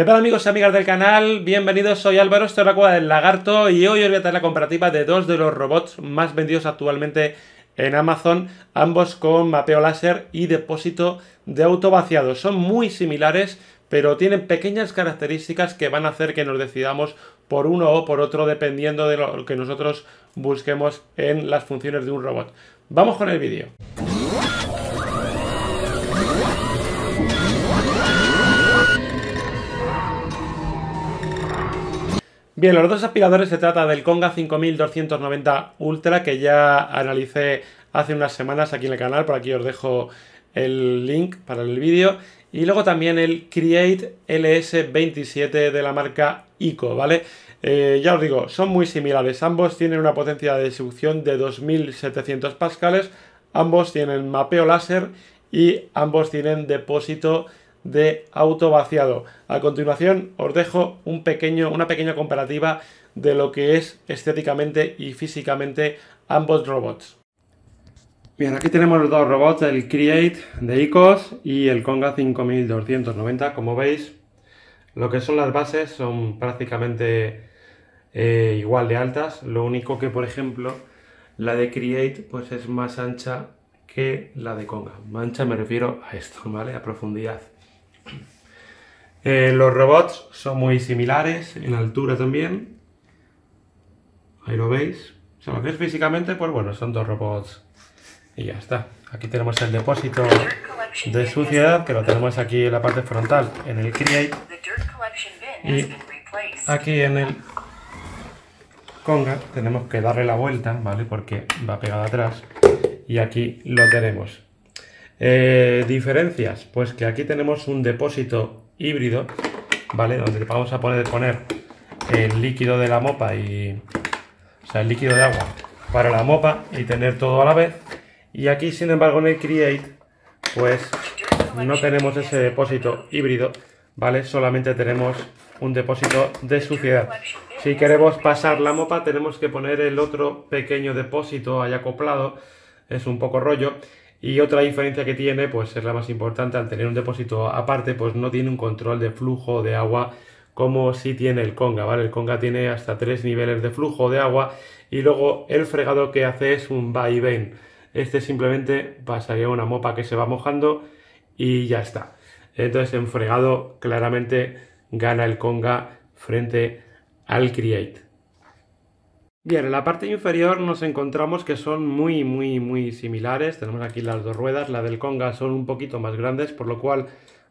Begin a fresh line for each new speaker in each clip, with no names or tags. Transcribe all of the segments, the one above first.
¿Qué tal amigos y amigas del canal? Bienvenidos, soy Álvaro, estoy en la del lagarto y hoy os voy a traer la comparativa de dos de los robots más vendidos actualmente en Amazon, ambos con mapeo láser y depósito de auto vaciado. Son muy similares, pero tienen pequeñas características que van a hacer que nos decidamos por uno o por otro dependiendo de lo que nosotros busquemos en las funciones de un robot. Vamos con el vídeo. Bien, los dos aspiradores se trata del Conga 5290 Ultra que ya analicé hace unas semanas aquí en el canal, por aquí os dejo el link para el vídeo. Y luego también el Create LS27 de la marca ICO, ¿vale? Eh, ya os digo, son muy similares. Ambos tienen una potencia de distribución de 2700 pascales, ambos tienen mapeo láser y ambos tienen depósito de auto vaciado. A continuación os dejo un pequeño, una pequeña comparativa de lo que es estéticamente y físicamente ambos robots. Bien, aquí tenemos los dos robots, el Create de ICOS y el Conga 5290. Como veis, lo que son las bases son prácticamente eh, igual de altas, lo único que, por ejemplo, la de Create pues es más ancha que la de Conga. Mancha me refiero a esto, ¿vale? A profundidad. Eh, los robots son muy similares en altura también. Ahí lo veis. O lo que es físicamente, pues bueno, son dos robots. Y ya está. Aquí tenemos el depósito de suciedad, que lo tenemos aquí en la parte frontal, en el Create. aquí en el Conga tenemos que darle la vuelta, ¿vale? Porque va pegado atrás. Y aquí lo tenemos. Eh, diferencias, pues que aquí tenemos un depósito híbrido, ¿vale? Donde vamos a poder poner el líquido de la mopa y... O sea, el líquido de agua para la mopa y tener todo a la vez. Y aquí, sin embargo, en el Create, pues no tenemos ese depósito híbrido, ¿vale? Solamente tenemos un depósito de suciedad. Si queremos pasar la mopa, tenemos que poner el otro pequeño depósito ahí acoplado. Es un poco rollo. Y otra diferencia que tiene, pues es la más importante, al tener un depósito aparte, pues no tiene un control de flujo de agua como si tiene el Conga, ¿vale? El Conga tiene hasta tres niveles de flujo de agua y luego el fregado que hace es un by y Este simplemente pasaría una mopa que se va mojando y ya está. Entonces en fregado claramente gana el Conga frente al Create. Bien, en la parte inferior nos encontramos que son muy, muy, muy similares. Tenemos aquí las dos ruedas, la del Conga son un poquito más grandes, por lo cual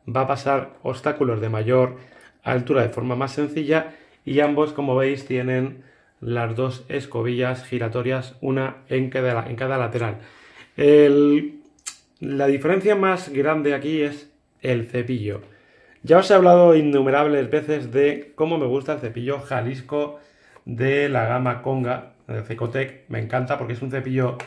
va a pasar obstáculos de mayor altura de forma más sencilla y ambos, como veis, tienen las dos escobillas giratorias, una en cada, en cada lateral. la diferencia más grande aquí es el cepillo. Ya os he hablado innumerables veces de cómo me gusta el cepillo Jalisco de la gama Conga, de Cecotec. Me encanta porque es un cepillo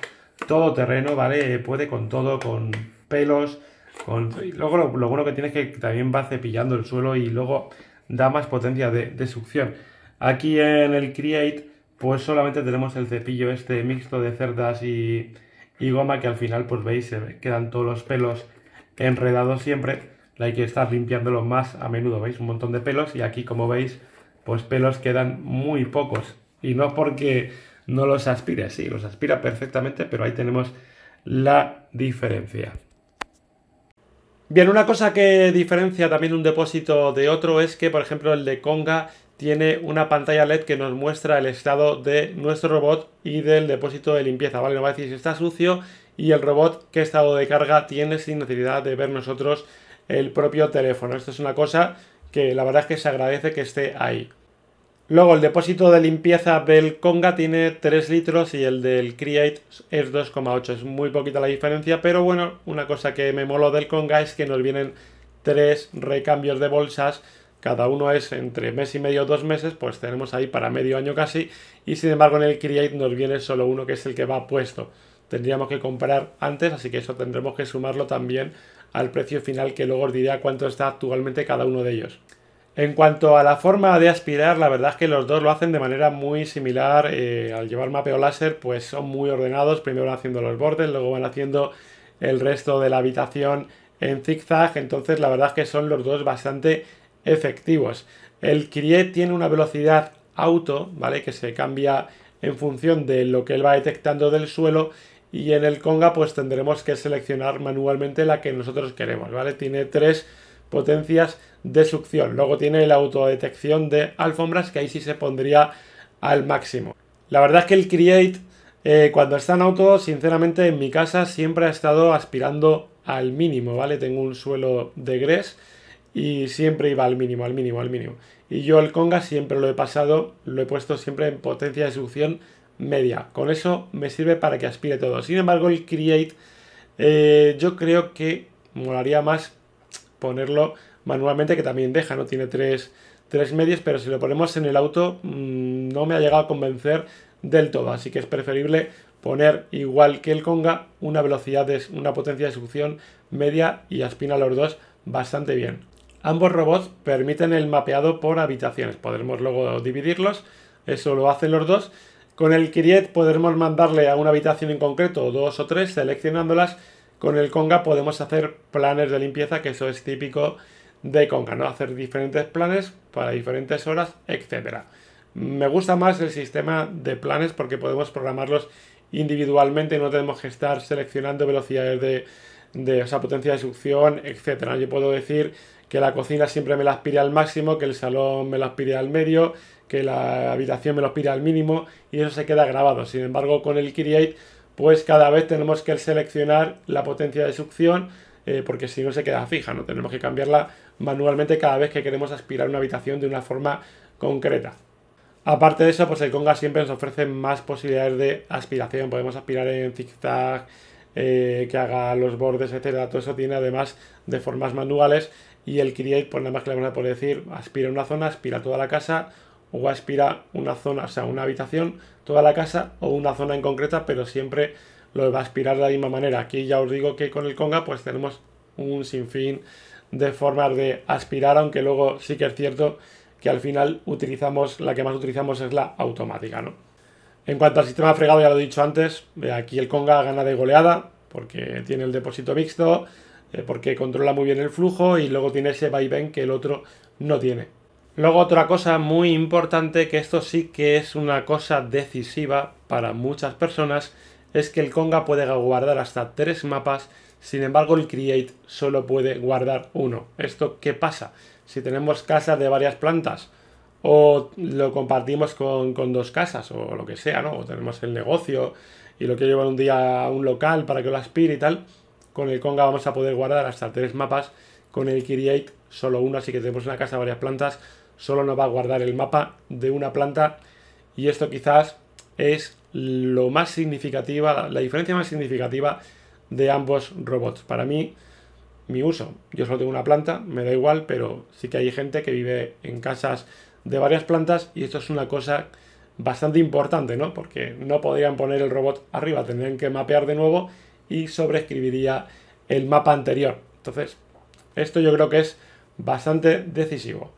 todoterreno, ¿vale? Puede con todo, con pelos, con... Luego lo, bueno que tiene es que también va cepillando el suelo y luego da más potencia de, succión. Aquí en el Create, pues solamente tenemos el cepillo este mixto de cerdas y, y goma que al final, pues veis, se quedan todos los pelos enredados siempre. Hay que estar limpiándolos más a menudo, ¿veis? Un montón de pelos y aquí, como veis, pues pelos quedan muy pocos. Y no porque no los aspire, sí, los aspira perfectamente, pero ahí tenemos la diferencia. Bien, una cosa que diferencia también un depósito de otro es que, por ejemplo, el de Conga tiene una pantalla LED que nos muestra el estado de nuestro robot y del depósito de limpieza, ¿vale? Nos va a decir si está sucio y el robot qué estado de carga tiene sin necesidad de ver nosotros el propio teléfono. Esto es una cosa que la verdad es que se agradece que esté ahí. Luego el depósito de limpieza del Conga tiene 3 litros y el del Create es 2,8. Es muy poquita la diferencia, pero bueno, una cosa que me molo del Conga es que nos vienen 3 recambios de bolsas. Cada uno es entre mes y medio o dos meses, pues tenemos ahí para medio año casi. Y sin embargo en el Create nos viene solo uno que es el que va puesto. Tendríamos que comprar antes, así que eso tendremos que sumarlo también al precio final que luego os diré a cuánto está actualmente cada uno de ellos. En cuanto a la forma de aspirar, la verdad es que los dos lo hacen de manera muy similar. Eh, al llevar mapeo láser, pues son muy ordenados. Primero van haciendo los bordes, luego van haciendo el resto de la habitación en zigzag. Entonces, la verdad es que son los dos bastante efectivos. El Kyrie tiene una velocidad auto, ¿vale? Que se cambia en función de lo que él va detectando del suelo y en el conga pues tendremos que seleccionar manualmente la que nosotros queremos, ¿vale? Tiene tres potencias de succión. Luego tiene la autodetección de alfombras que ahí sí se pondría al máximo. La verdad es que el Create eh, cuando está en auto, sinceramente en mi casa siempre ha estado aspirando al mínimo, ¿vale? Tengo un suelo de gres y siempre iba al mínimo, al mínimo, al mínimo. Y yo el conga siempre lo he pasado, lo he puesto siempre en potencia de succión media. Con eso me sirve para que aspire todo. Sin embargo, el create eh, yo creo que molaría más ponerlo manualmente, que también deja, ¿no? Tiene tres, tres medias, pero si lo ponemos en el auto mm, no me ha llegado a convencer del todo. Así que es preferible poner igual que el conga una velocidad, de, una potencia de succión media y aspina los dos bastante bien. Ambos robots permiten el mapeado por habitaciones. Podremos luego dividirlos. Eso lo hacen los dos. Con el Kiriet podremos mandarle a una habitación en concreto, dos o tres, seleccionándolas. Con el Conga podemos hacer planes de limpieza, que eso es típico de Conga, ¿no? Hacer diferentes planes para diferentes horas, etc. Me gusta más el sistema de planes porque podemos programarlos individualmente, no tenemos que estar seleccionando velocidades de, de potencia de succión, etcétera. Yo puedo decir que la cocina siempre me la aspire al máximo, que el salón me la aspire al medio, que la habitación me lo aspira al mínimo y eso se queda grabado. Sin embargo, con el Create, pues cada vez tenemos que seleccionar la potencia de succión eh, porque si no se queda fija, ¿no? Tenemos que cambiarla manualmente cada vez que queremos aspirar una habitación de una forma concreta. Aparte de eso, pues el Conga siempre nos ofrece más posibilidades de aspiración. Podemos aspirar en zigzag, eh, que haga los bordes, etcétera. Todo eso tiene además de formas manuales. Y el Create, pues nada más que le vamos a poder decir, aspira una zona, aspira toda la casa o aspira una zona, o sea, una habitación, toda la casa o una zona en concreta, pero siempre lo va a aspirar de la misma manera. Aquí ya os digo que con el conga pues tenemos un sinfín de formas de aspirar, aunque luego sí que es cierto que al final utilizamos, la que más utilizamos es la automática, ¿no? En cuanto al sistema fregado, ya lo he dicho antes, eh, aquí el conga gana de goleada, porque tiene el depósito mixto, eh, porque controla muy bien el flujo y luego tiene ese vaivén que el otro no tiene. Luego otra cosa muy importante, que esto sí que es una cosa decisiva para muchas personas, es que el Conga puede guardar hasta tres mapas, sin embargo el Create solo puede guardar uno. ¿Esto qué pasa? Si tenemos casas de varias plantas, o lo compartimos con, dos casas, o lo que sea, ¿no? O tenemos el negocio y lo quiero llevar un día a un local para que lo aspire y tal, con el Conga vamos a poder guardar hasta tres mapas, con el Create solo uno, así que tenemos una casa de varias plantas, solo nos va a guardar el mapa de una planta y esto quizás es lo más significativa, la diferencia más significativa de ambos robots. Para mí, mi uso, yo solo tengo una planta, me da igual, pero sí que hay gente que vive en casas de varias plantas y esto es una cosa bastante importante, ¿no? Porque no podrían poner el robot arriba, tendrían que mapear de nuevo y sobreescribiría el mapa anterior. Entonces, esto yo creo que es bastante decisivo.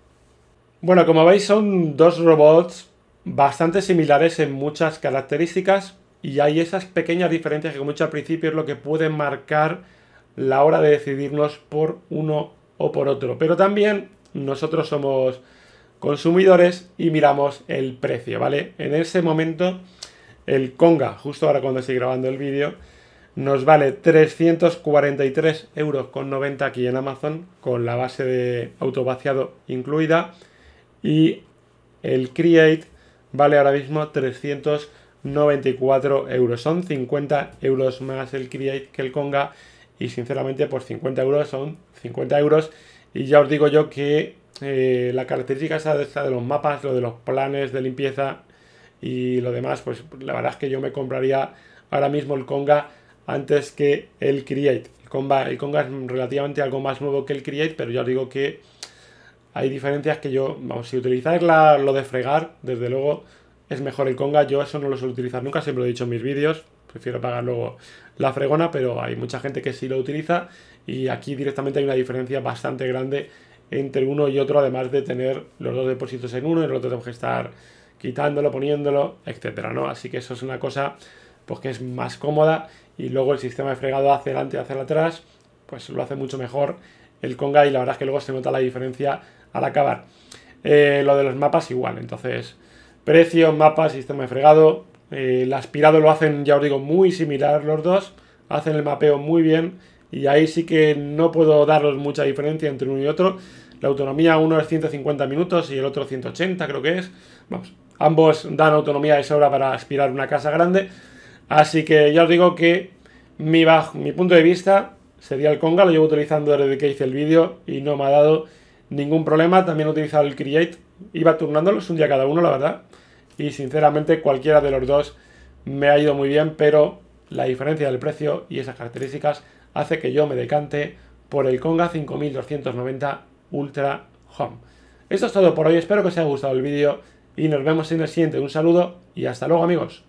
Bueno, como veis son dos robots bastante similares en muchas características y hay esas pequeñas diferencias que como he al principio es lo que puede marcar la hora de decidirnos por uno o por otro. Pero también nosotros somos consumidores y miramos el precio, ¿vale? En ese momento el Conga, justo ahora cuando estoy grabando el vídeo, nos vale 343,90 euros aquí en Amazon con la base de auto vaciado incluida y el Create vale ahora mismo 394 euros. Son 50 euros más el Create que el Conga y sinceramente por pues 50 euros son 50 euros y ya os digo yo que eh, la característica esa de, de los mapas, lo de los planes de limpieza y lo demás, pues la verdad es que yo me compraría ahora mismo el Conga antes que el Create. El el Conga es relativamente algo más nuevo que el Create, pero ya os digo que hay diferencias que yo, vamos, si utilizáis lo de fregar, desde luego es mejor el conga, yo eso no lo suelo utilizar nunca, siempre lo he dicho en mis vídeos, prefiero pagar luego la fregona, pero hay mucha gente que sí lo utiliza y aquí directamente hay una diferencia bastante grande entre uno y otro, además de tener los dos depósitos en uno, y el otro tengo que estar quitándolo, poniéndolo, etcétera, ¿no? Así que eso es una cosa pues, que es más cómoda y luego el sistema de fregado hacia adelante y hacia atrás, pues lo hace mucho mejor el conga y la verdad es que luego se nota la diferencia al acabar. Eh, lo de los mapas igual, entonces precio, mapa, sistema de fregado, eh, el aspirado lo hacen, ya os digo, muy similar los dos, hacen el mapeo muy bien y ahí sí que no puedo daros mucha diferencia entre uno y otro. La autonomía uno es 150 minutos y el otro 180 creo que es. Vamos, ambos dan autonomía de sobra para aspirar una casa grande. Así que ya os digo que mi punto de vista sería el Conga, lo llevo utilizando desde que hice el vídeo y no me ha dado ningún problema. También he utilizado el Create. Iba turnándolos un día cada uno, la verdad. Y sinceramente cualquiera de los dos me ha ido muy bien, pero la diferencia del precio y esas características hace que yo me decante por el Conga 5290 Ultra Home. Esto es todo por hoy, espero que os haya gustado el vídeo y nos vemos en el siguiente. Un saludo y hasta luego amigos.